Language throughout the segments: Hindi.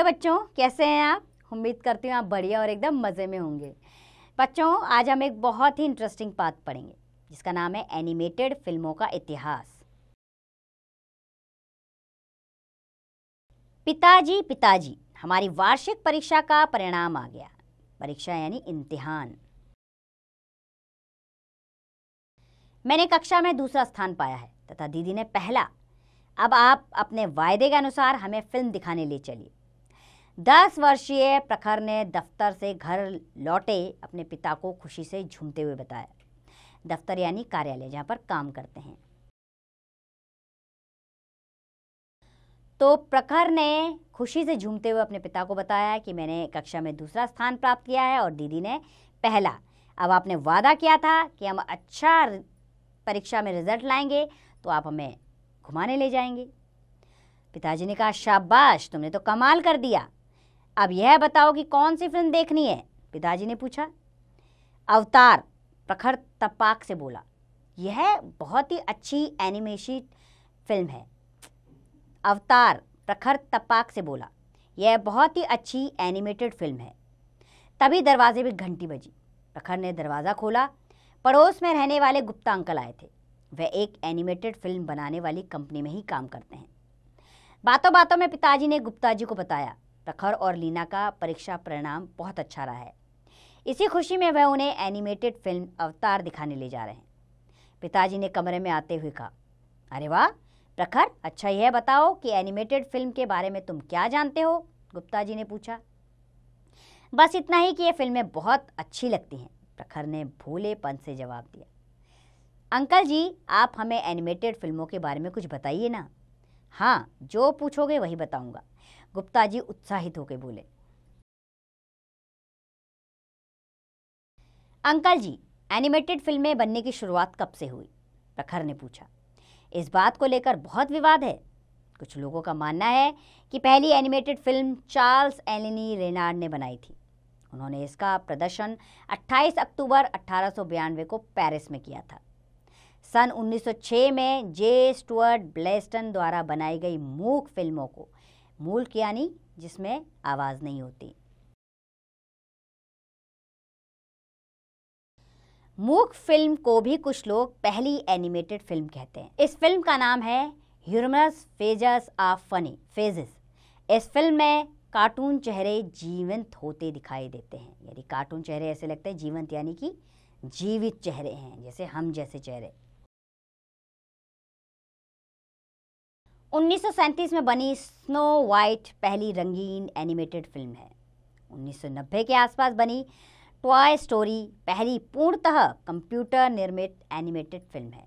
हेलो बच्चों कैसे हैं आप उम्मीद करती हूँ आप बढ़िया और एकदम मज़े में होंगे बच्चों आज हम एक बहुत ही इंटरेस्टिंग बात पढ़ेंगे जिसका नाम है एनिमेटेड फिल्मों का इतिहास पिताजी पिताजी हमारी वार्षिक परीक्षा का परिणाम आ गया परीक्षा यानी इम्तिहान मैंने कक्षा में दूसरा स्थान पाया है तथा दीदी ने पहला अब आप अपने वायदे के अनुसार हमें फिल्म दिखाने ले चलिए दस वर्षीय प्रखर ने दफ्तर से घर लौटे अपने पिता को खुशी से झूमते हुए बताया दफ्तर यानी कार्यालय जहाँ पर काम करते हैं तो प्रखर ने खुशी से झूमते हुए अपने पिता को बताया कि मैंने कक्षा में दूसरा स्थान प्राप्त किया है और दीदी ने पहला अब आपने वादा किया था कि हम अच्छा परीक्षा में रिजल्ट लाएंगे तो आप हमें घुमाने ले जाएंगे पिताजी ने कहा शाबाश तुमने तो कमाल कर दिया अब यह बताओ कि कौन सी फिल्म देखनी है पिताजी ने पूछा अवतार प्रखर तपाक से बोला यह बहुत ही अच्छी एनिमेशन फिल्म है अवतार प्रखर तपाक से बोला यह बहुत ही अच्छी एनिमेटेड फिल्म है तभी दरवाजे पर घंटी बजी प्रखर ने दरवाज़ा खोला पड़ोस में रहने वाले गुप्ता अंकल आए थे वह एक एनिमेटेड फिल्म बनाने वाली कंपनी में ही काम करते हैं बातों बातों में पिताजी ने गुप्ता जी को बताया प्रखर और लीना का परीक्षा परिणाम बहुत अच्छा रहा है इसी खुशी में वह उन्हें एनिमेटेड फिल्म अवतार दिखाने ले जा रहे हैं पिताजी ने कमरे में आते हुए कहा अरे वाह प्रखर अच्छा यह बताओ कि एनिमेटेड फिल्म के बारे में तुम क्या जानते हो गुप्ता जी ने पूछा बस इतना ही कि ये फिल्में बहुत अच्छी लगती हैं प्रखर ने भूलेपन से जवाब दिया अंकल जी आप हमें एनिमेटेड फिल्मों के बारे में कुछ बताइए ना हाँ जो पूछोगे वही बताऊंगा गुप्ता जी उत्साहित होकर बोले अंकल जी एनिमेटेड फिल्में बनने की शुरुआत कब से हुई प्रखर ने पूछा इस बात को लेकर बहुत विवाद है कुछ लोगों का मानना है कि पहली एनिमेटेड फिल्म चार्ल्स एलिनी रेनार्ड ने बनाई थी उन्होंने इसका प्रदर्शन 28 अक्टूबर अट्ठारह को पेरिस में किया था सन 1906 में जे स्टुअर्ट ब्लेस्टन द्वारा बनाई गई मूक फिल्मों को मूल यानी जिसमें आवाज़ नहीं होती मूक फिल्म को भी कुछ लोग पहली एनिमेटेड फिल्म कहते हैं इस फिल्म का नाम है humorous phases of funny faces इस फिल्म में कार्टून चेहरे जीवंत होते दिखाई देते हैं यदि कार्टून चेहरे ऐसे लगते हैं जीवंत यानी कि जीवित चेहरे हैं जैसे हम जैसे चेहरे उन्नीस में बनी स्नो वाइट पहली रंगीन एनिमेटेड फिल्म है 1990 के आसपास बनी टॉय स्टोरी पहली पूर्णतः कंप्यूटर निर्मित एनिमेटेड फिल्म है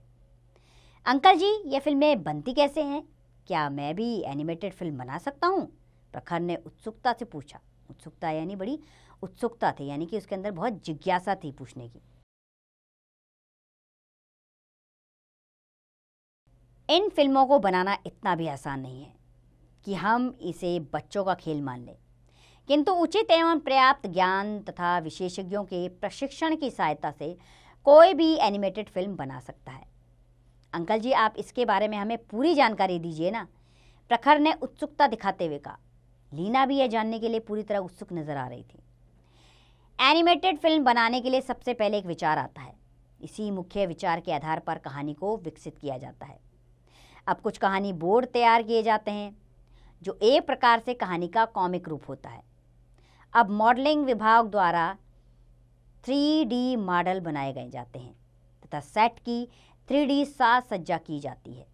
अंकल जी ये फिल्में बनती कैसे हैं क्या मैं भी एनिमेटेड फिल्म बना सकता हूँ प्रखर ने उत्सुकता से पूछा उत्सुकता यानी बड़ी उत्सुकता थी यानी कि उसके अंदर बहुत जिज्ञासा थी पूछने की इन फिल्मों को बनाना इतना भी आसान नहीं है कि हम इसे बच्चों का खेल मान लें किंतु उचित एवं पर्याप्त ज्ञान तथा विशेषज्ञों के प्रशिक्षण की सहायता से कोई भी एनिमेटेड फिल्म बना सकता है अंकल जी आप इसके बारे में हमें पूरी जानकारी दीजिए ना प्रखर ने उत्सुकता दिखाते हुए कहा लीना भी यह जानने के लिए पूरी तरह उत्सुक नजर आ रही थी एनिमेटेड फिल्म बनाने के लिए सबसे पहले एक विचार आता है इसी मुख्य विचार के आधार पर कहानी को विकसित किया जाता है अब कुछ कहानी बोर्ड तैयार किए जाते हैं जो एक प्रकार से कहानी का कॉमिक रूप होता है अब मॉडलिंग विभाग द्वारा थ्री डी मॉडल बनाए गए जाते हैं तथा सेट की थ्री डी साज सज्जा की जाती है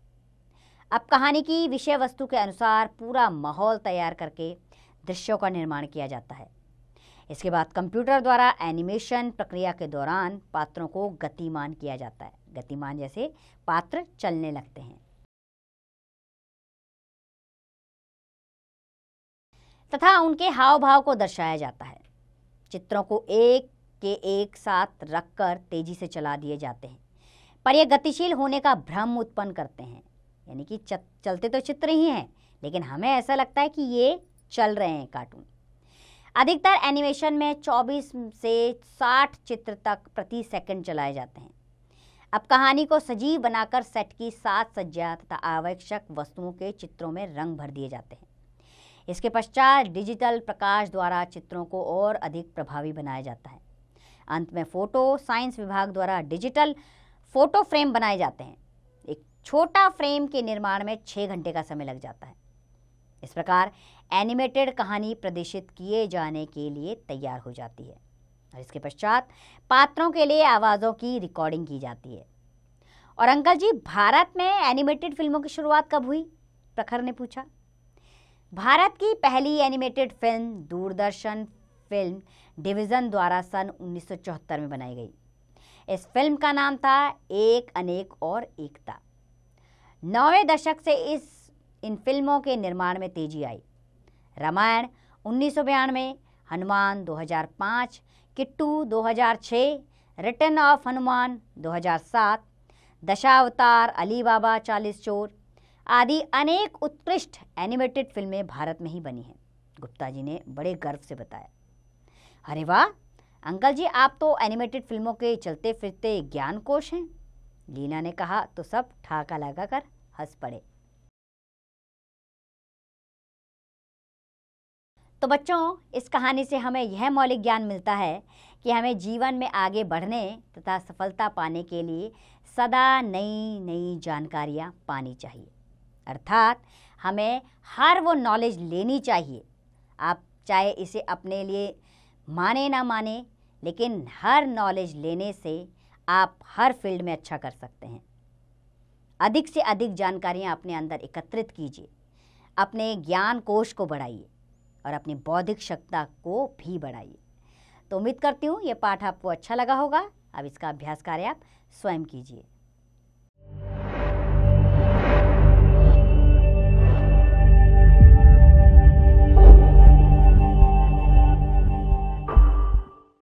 अब कहानी की विषय वस्तु के अनुसार पूरा माहौल तैयार करके दृश्यों का निर्माण किया जाता है इसके बाद कंप्यूटर द्वारा एनिमेशन प्रक्रिया के दौरान पात्रों को गतिमान किया जाता है गतिमान जैसे पात्र चलने लगते हैं तथा उनके हाव भाव को दर्शाया जाता है चित्रों को एक के एक साथ रखकर तेजी से चला दिए जाते हैं पर यह गतिशील होने का भ्रम उत्पन्न करते हैं यानी कि चलते तो चित्र ही हैं लेकिन हमें ऐसा लगता है कि ये चल रहे हैं कार्टून अधिकतर एनिमेशन में 24 से 60 चित्र तक प्रति सेकंड चलाए जाते हैं अब कहानी को सजीव बनाकर सेट की सात सज्जा तथा आवश्यक वस्तुओं के चित्रों में रंग भर दिए जाते हैं इसके पश्चात डिजिटल प्रकाश द्वारा चित्रों को और अधिक प्रभावी बनाया जाता है अंत में फोटो साइंस विभाग द्वारा डिजिटल फोटो फ्रेम बनाए जाते हैं एक छोटा फ्रेम के निर्माण में छः घंटे का समय लग जाता है इस प्रकार एनिमेटेड कहानी प्रदर्शित किए जाने के लिए तैयार हो जाती है और इसके पश्चात पात्रों के लिए आवाज़ों की रिकॉर्डिंग की जाती है और अंकल जी भारत में एनिमेटेड फिल्मों की शुरुआत कब हुई प्रखर ने पूछा भारत की पहली animated film Doordarshan film division द्वारा सन उन्नीस में बनाई गई इस फिल्म का नाम था एक अनेक और एकता नौवें दशक से इस इन फिल्मों के निर्माण में तेजी आई रामायण उन्नीस हनुमान 2005 किट्टू 2006 रिटर्न ऑफ हनुमान 2007 दशावतार अली बाबा चालीस चोर आदि अनेक उत्कृष्ट एनिमेटेड फिल्में भारत में ही बनी हैं गुप्ता जी ने बड़े गर्व से बताया अरे वाह अंकल जी आप तो एनिमेटेड फिल्मों के चलते फिरते ज्ञान कोश हैं लीना ने कहा तो सब ठाका लगा कर हंस पड़े तो बच्चों इस कहानी से हमें यह मौलिक ज्ञान मिलता है कि हमें जीवन में आगे बढ़ने तथा सफलता पाने के लिए सदा नई नई जानकारियाँ पानी चाहिए अर्थात हमें हर वो नॉलेज लेनी चाहिए आप चाहे इसे अपने लिए माने ना माने लेकिन हर नॉलेज लेने से आप हर फील्ड में अच्छा कर सकते हैं अधिक से अधिक जानकारियाँ अपने अंदर एकत्रित कीजिए अपने ज्ञान कोश को बढ़ाइए और अपनी बौद्धिक क्षमता को भी बढ़ाइए तो उम्मीद करती हूँ ये पाठ आपको अच्छा लगा होगा अब इसका अभ्यास कार्य आप स्वयं कीजिए